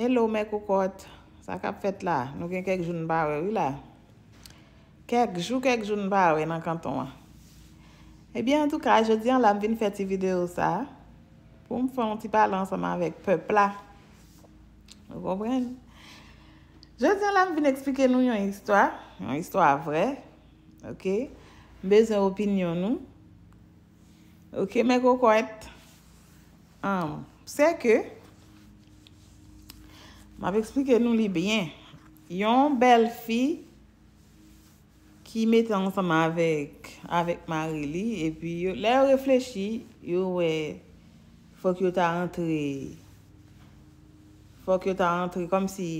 Hello mèk ou kòt, sa kap fèt la, nou gen kek joun bar wè wè la. Kèk joun, kek joun bar wè nan kanton wè. Ebyen an tou ka, je diyan lam vin fèt ti video sa. Pou m fè an ti balan sa man wèk pèp la. Ou kompren? Je diyan lam vin eksplike nou yon histò, yon histò avrè. Ok, m bezè opinyon nou. Ok mèk ou kòt. Se ke... M avi eksplike nou li byen. Yon bel fi ki met ansama avèk avèk marili epi yo lè reflechi yo wè fòk yo ta antre fòk yo ta antre kom si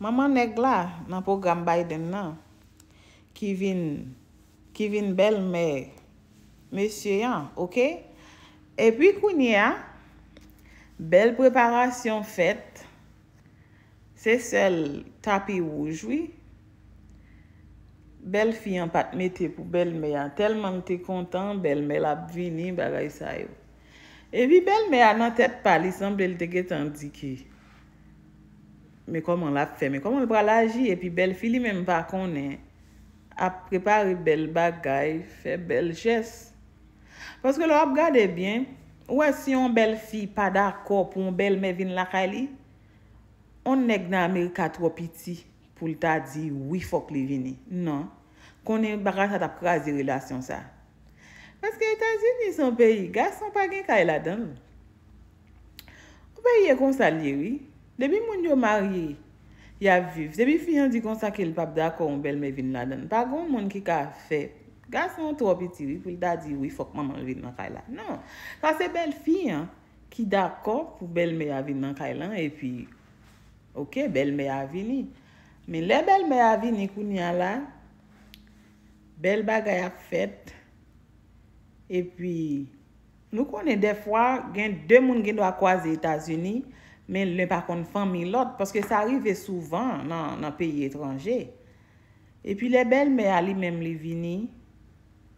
maman neg la nan pou gam bayden nan ki vin ki vin bel mè mè sye yon, ok? Epi kouni ya Bel preparasyon fèt, se sel tapy woujwi, bel fiyan pat metè pou bel meyan, telman te kontan, bel mey la bvini, bagay sa yo. E vi bel meyan nan tèt pali, san bel deket an di ki, me koman la fè, me koman le pral aji, e pi bel fili menm pa konen, ap prepari bel bagay, fè bel jès. Paske lò ap gade byen, Ouwa si yon bel fi pa dako pou yon bel me vin lakay li, on neg na amerika tro piti pou lta di wifok li vini. Non, konen baka sa tap krasi relasyon sa. Paske Etasini son peyi, gas son pa gen kaya ladan. Ou peyi e konsa liwi, debi moun yo mariye ya viv, debi fi yon di konsa ki l pap dako yon bel me vin ladan, pa goun moun ki ka fe pwede. Gase moun tou wopi tiwi pou l da di wifokman nan vide nan kailan. Nan, sa se bel fi an, ki dako pou bel mey avi nan kailan, e pi, okey, bel mey avi ni. Men le bel mey avi ni koun nyan la, bel bagay ak fet, e pi, nou konen defwa gen de moun gen do ak waze Etasuni, men le pa kon fan mi lot, paske sa arrive souvan nan peyi etranje. E pi, le bel mey avi men li vini,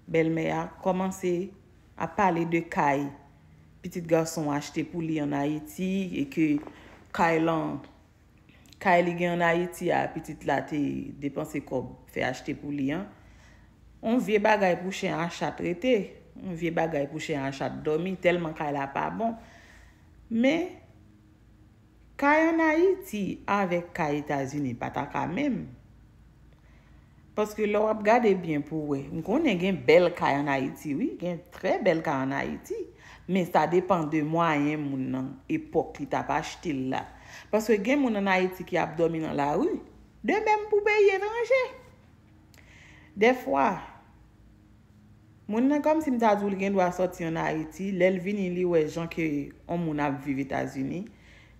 Belme a komanse a pale de kay. Petit gason achete pou li anayeti. E ke kay li gen anayeti a petit la te depanse ko fe achete pou li an. On vie bagay pou chen anchat rete. On vie bagay pou chen anchat domi. Telman kay la pa bon. Me, kay anayeti avek kay Etasini pataka mem. Paske lor ap gade byen pou we. Mkonen gen bel ka an Haiti, oui, gen tre bel ka an Haiti. Men sa depan de mwayen moun nan, epok li tap a shtil la. Paske gen moun an Haiti ki ap domi nan la, oui, de men pou beye nan che. De fwa, moun nan kom si mta zoul gen dwa soti an Haiti, lel vini li we jan ki om moun ap vive tazuni.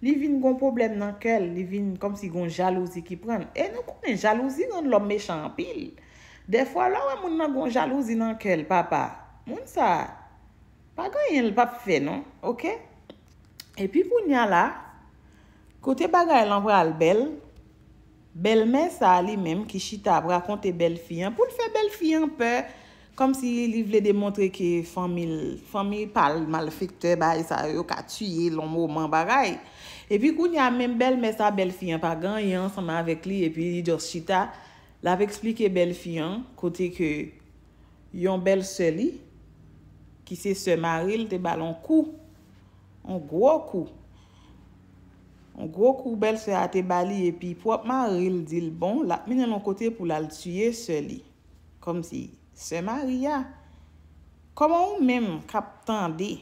Li vin kon problem nan kel, li vin kom si kon jalousi ki pran. E nou kon jalousi nan lom mechampil. Defwa la wè moun nan kon jalousi nan kel, papa. Moun sa, paga yon l pap fe non, ok? E pi pou nya la, kote baga yon anvra al bel, bel men sa li mem ki chita ap rakonte bel fi. Pou l fe bel fi anpe? Kom si li vle demontre ke fomil, fomil pal mal fikte bay sa yo ka tuye lom oman baray. E pi kou ni a men bel me sa bel fiyan pa gan, yon sa man vek li, e pi Dorshita la ve eksplike bel fiyan kote ke yon bel seli ki se seman ril te balon kou, an gwo kou, an gwo kou bel seman te bali, e pi popman ril dil bon la, mene lon kote pou la l tuye seli, kom si... Se mary ya. Koman ou men kap tende?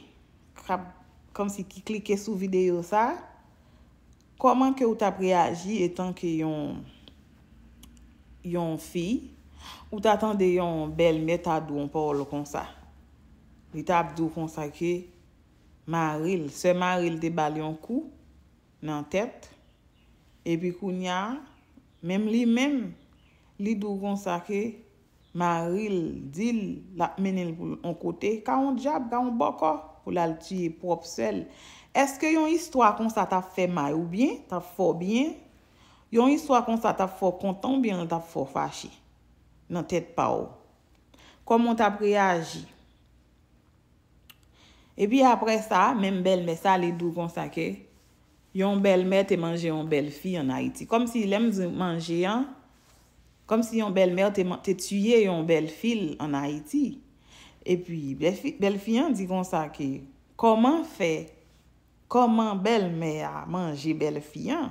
Kap, kom si ki klike sou video sa? Koman ke ou tap reagi etan ke yon... yon fi? Ou ta tende yon bel metad ou anpolo kon sa? Li tap dyou kon sa ke maryl. Se maryl debal yon kou nan tet. E pi koun ya, men li men, li dyou kon sa ke... Ma ril, dil, la menel pou an kote. Ka an diap, ka an bokor pou lal tiye prop sel. Eske yon histwa kon sa ta fe may ou bien? Ta fo bien? Yon histwa kon sa ta fo kontan bien ou ta fo fashi? Nan tet pa ou? Koman ta preaji? E bi apre sa, men bel me sa li dou kon sa ke. Yon bel me te manje yon bel fi an Haiti. Kom si lem ze manje yan. kom si yon bel me a te tuye yon bel fil an Haiti. E pi bel fiyan di kon sa ke, koman fe, koman bel me a manje bel fiyan?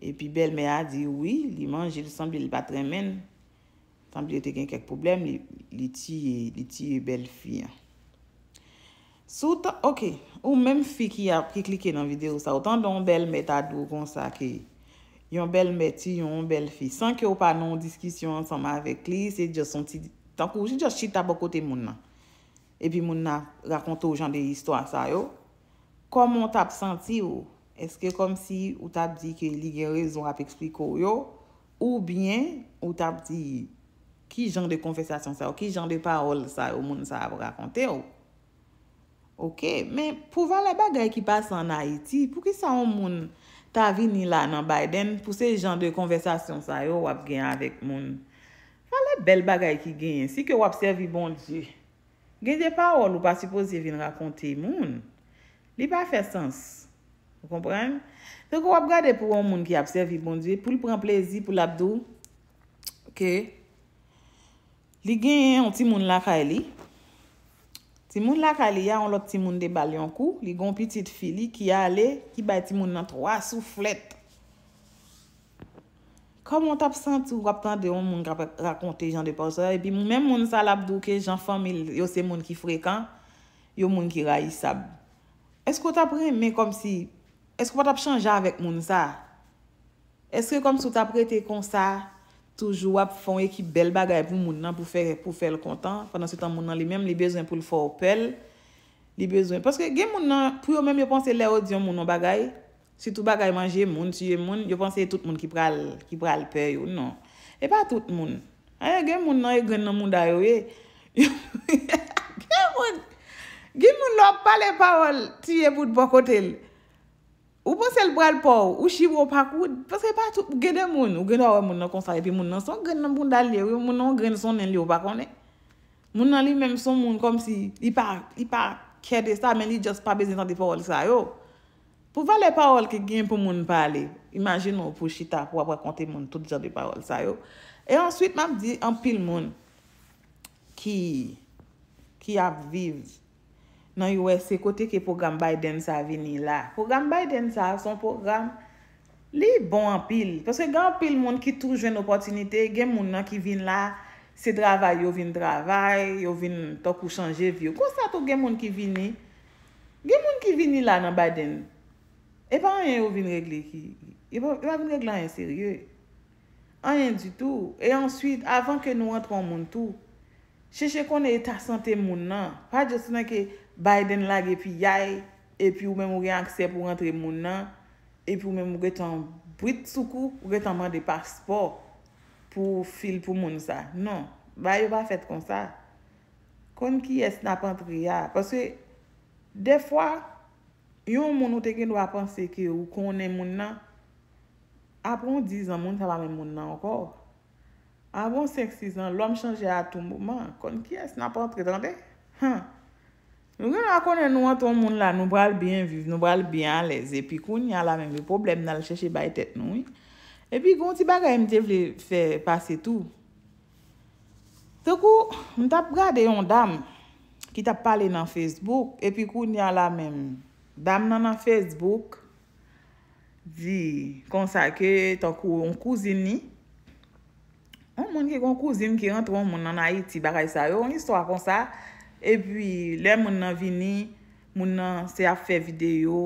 E pi bel me a di, oui, li manje li sanble li batre men, sanble li te gen kek poublem, li tuye bel fiyan. Soutan, ok, ou menm fi ki a priklike nan video sa, otan don bel me ta dou kon sa ke, Yon bel meti, yon bel fi. San ki yo pa nan diski syon, san ma vek li, se diyo son ti di... Tan kou, si diyo si tabo kote moun nan. E pi moun nan, rakonto ou jan de histwa sa yo. Koman tap senti yo? Eske kom si ou tap di ki ligye rezon ap ekspliko yo? Ou bien, ou tap di... Ki jan de konfesasyon sa yo? Ki jan de parol sa yo moun sa ap rakonte yo? Ok, men pou vala bagay ki basan na Haiti, pou ki sa yon moun... Tavi ni la nan Biden pou se jan de konvesasyon sa yo wap gen anvek moun. Fale bel bagay ki gen yon si ke wap servi bon di. Gen de pa ou loupa sipozi vin rakonte moun. Li pa fe sens. Ou kompreme? Teke wap gade pou yon moun ki ap servi bon di pou lpren plezi pou l ap do. Ok. Li gen yon ti moun la fay e li. Ti moun lak a li ya on lop ti moun de balyon kou, li gon pitit fili ki a le, ki bay ti moun nan troa sou flet. Kom moun tap san tou rap tan de yon moun kap rakonte jan de pa sa, epi moun moun sa labdou ke jan fom yon se moun ki frekan, yon moun ki ray sab. Eskou tap reme kom si, eskou patap chanja avèk moun sa? Eskou kom sou tap rete kon sa? Toujou ap fon ekip bel bagay pou moun nan pou fèl kontan. Fondan se tan moun nan li menm li bezwen pou l fò opel. Li bezwen. Paske gen moun nan, pou yo menm yo ponse le odyon moun nan bagay. Si tou bagay manje moun, si yo moun, yo ponse tout moun ki pral pè yo. Non. E pa tout moun. Gen moun nan, gen nan moun da yo e. Gen moun nan, gen moun nan pale parol, si yo moun bakotel. Ou pon sel pral pou, ou chivou pak wou. Pon se pa tout, gede moun. Ou gede awa moun nan konsaye, pi moun nan son gende nan moun dalye. Ou moun nan gende son nenlyo bakone. Moun nan li menm son moun kom si, i pa kede sa, men li just pa bezin nan di parol sa yo. Po valè parol ki gen pou moun pale, imajin nou pou chita pou apre konte moun tout jan di parol sa yo. E answit mam di, an pil moun, ki, ki ap vive, nan yowè se kote ke program Biden sa vini la. Program Biden sa, son program, li bon apil. Paske gen apil moun ki toujwen opotinite, gen moun nan ki vin la, se dravay yo vin dravay, yo vin tokou chanje vyo. Kwa sa tou gen moun ki vini? Gen moun ki vini la nan Biden? E pa anyen yo vin regle ki? E pa e vin regle anyen serye? Anyen di tou? E answit, avan ke nou antron moun tou, cheche kon e etasante moun nan. Pa dios nan ki... Biden lag epi yay, epi ou mèm ou re anksè pou rentre moun nan, epi ou mèm ou re tan brit soukou, ou re tan mande pasport pou fil pou moun sa. Non, ba yo ba fèt kon sa, kon ki es napantri ya. Paswe, defwa, yon moun ou teke nou a panse ke ou konen moun nan, apron 10 an moun sa va mè moun nan ankor. Avon 5-6 an, lom chanje a tou mouman, kon ki es napantri tan te, haan. Yon gen akone nou an ton moun la, nou bral byen viv, nou bral byen lez, epi kou nyan la men, ve poublem nan lè chèche bay tèt nou. Epi kou, ti bagay mdèv lè fè pase tou. Tè kou, m tap gade yon dam ki tap pale nan Facebook, epi kou nyan la men, dam nan nan Facebook, di konsa ke ton kou yon kouzin ni, yon moun ki yon kouzin ki rentron moun nan ayit ti bagay sa yo, yon istwa konsa, E pi, le moun nan vini, moun nan se a fe video,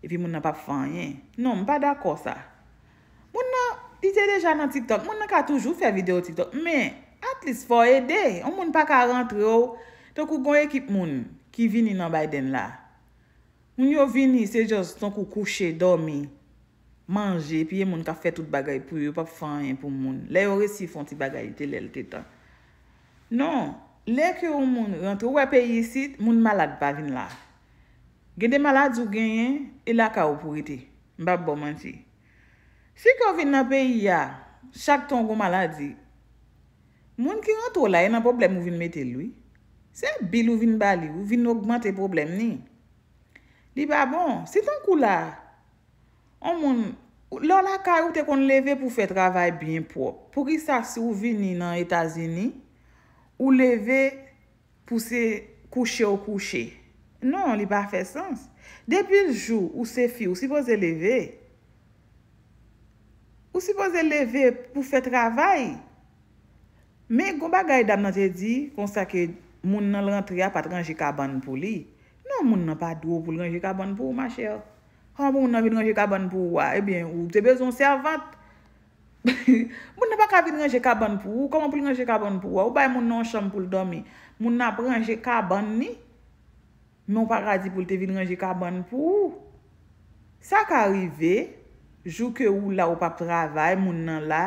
e pi moun nan pa fanyen. Non, mou pa dako sa. Moun nan, di te deja nan TikTok, moun nan ka toujou fe video TikTok, men, at least for oh. a day, moun nan pa ka rentre yo, ton kou goun ekip moun ki vini nan Biden la. Moun yo vini, se jos ton kou kouche, dormi, manje, pi e moun nan ka fe tout bagay pou yo, pa fanyen pou moun. Le yo resifon ti bagay, te lel, te tan. Non, moun nan. Lè kè ou moun rentou wè pe yi sit, moun malad pa vin la. Gende malad jou genyen, ila e ka ou pou iti. Mbap bo man ti. Si kè ou vin na pe yi ya, chak ton goun maladi, moun ki rentou la, yen an problem ou vin metelou. Se bil ou vin bali, ou vin augmente problem ni. Li ba bon, sit an kou la. O moun, lò la karou te kon leve pou fe travay bin pou. Pou ki sa sou vin ni nan Etasi ni, Ou leve pou se kouche ou kouche. Non, li pa fe sens. Depi jou ou se fi, ou si po ze leve. Ou si po ze leve pou fe travay. Me, kon ba gay dab nan te di, konsa ke moun nan l rentri apat rangi kaban pou li. Non, moun nan pa dwo pou l rangi kaban pou, ma chè. Kwan moun nan vil rangi kaban pou, ou eh te bezon servant. Moun nan pa ka vidranje kaban pou ou? Koman pou vidranje kaban pou ou? Ou bay moun nan chan pou l domi? Moun nan pranje kaban ni? Moun pa radi pou l te vidranje kaban pou ou? Sa ka rive, jou ke ou la ou pa pravay, moun nan la,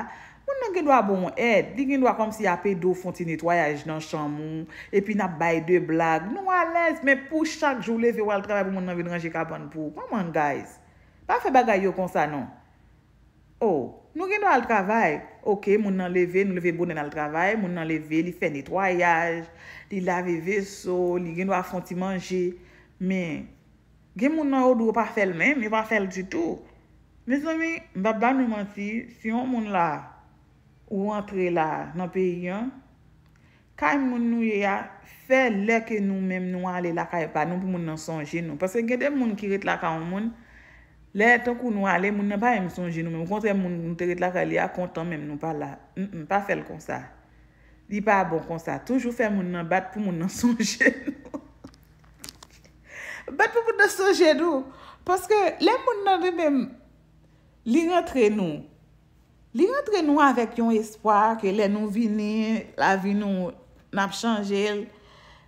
moun nan gen do a bon ed, di gen do a kom si a pe do fonti netwayaj nan chan moun, epi nan bay de blag, nou a lez, men pou chak joule fe wale travay pou moun nan vidranje kaban pou ou. Koman guys? Pa fe bagay yo konsa non? Ou, oh. Nou gen nou al travay, oke, moun anleve, nou leve bonen al travay, moun anleve, li fe nitroyaj, li lave veso, li gen nou afonti manje. Men, gen moun an ou dwo pa fel men, mi pa fel di tou. Mes ami, mbaba nou mansi, si yon moun la ou antre la nan pe yon, kay moun nou ye ya, fel leke nou menm nou ale la kay pa nou pou moun nan sonje nou. Pase gen de moun ki ret la ka moun moun. Le, ton kou nou a, le moun nan pa yon sonje nou, mwen kontre moun nou terit la kwa li a kontan mwen nou pa la, mwen pa fel kon sa. Di pa bon kon sa, toujou fe moun nan bat pou moun nan sonje nou. Bat pou moun nan sonje nou, paske le moun nan di men, li rentre nou, li rentre nou avèk yon espoi ke le nou vini, la vi nou nap chanje,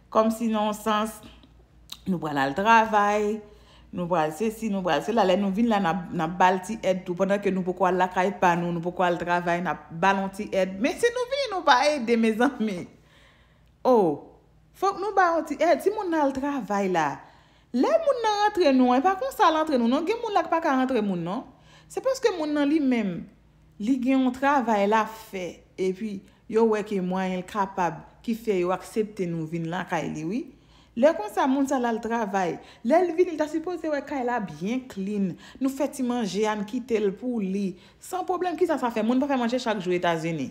kom si nou sens, nou pran al travay, Nou pral se si, nou pral se la, lè nou vin la nan bal ti ed tou, pondè ke nou pou kwa lakay pa nou, nou pou kwa l travay nan balon ti ed. Mè se nou vin, nou pa ed de, mè zanmè. Ou, oh, fòk nou balon ti ed, si moun nan l travay la, lè moun nan rentre nou, e pa kon sa l rentre nou, non gen moun lak pa ka rentre moun, non? Se pòs ke moun nan li mèm, li gen yon travay la fe, e pi yo weke mwen el kapab ki fe yo aksepte nou vin lakay li, oui? Lè kon sa moun sa lal travay, lè l vinil ta sipose wè ka e la byen klin, nou fè ti manje an ki tel pou li. San problem ki sa sa fè, moun pa fè manje chak jou e ta zeni.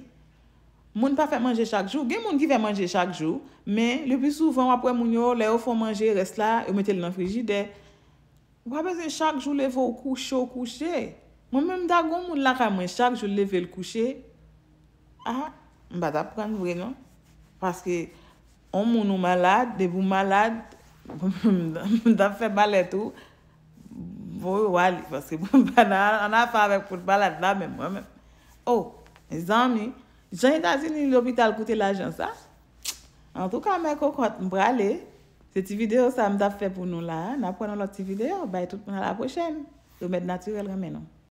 Moun pa fè manje chak jou, gen moun ki fè manje chak jou, men lè bi souvan wap wè moun yo, lè yo fò manje res la, yo metel nan frijide. Wè wè zè chak jou leve ou koucho kouché. Moun mèm da goun moun la kwa mwen chak jou leve ou kouché. Aha, mbada pran vre nan, paske... On mounou malade, de bou malade, mdap fè malet ou, bou wali, foske bou banal, an ap favek pou l'malade nan mèm, wè mèm. Ou, mè zanmi, jen yi dansi ni l'hôpital koute l'ajan sa, an tou ka mè kou kont mbrale, se ti videyo sa mdap fè pou nou la, nan pwè nan lot ti videyo, bay tout mounan la pochèm, do mèd naturel remè nan.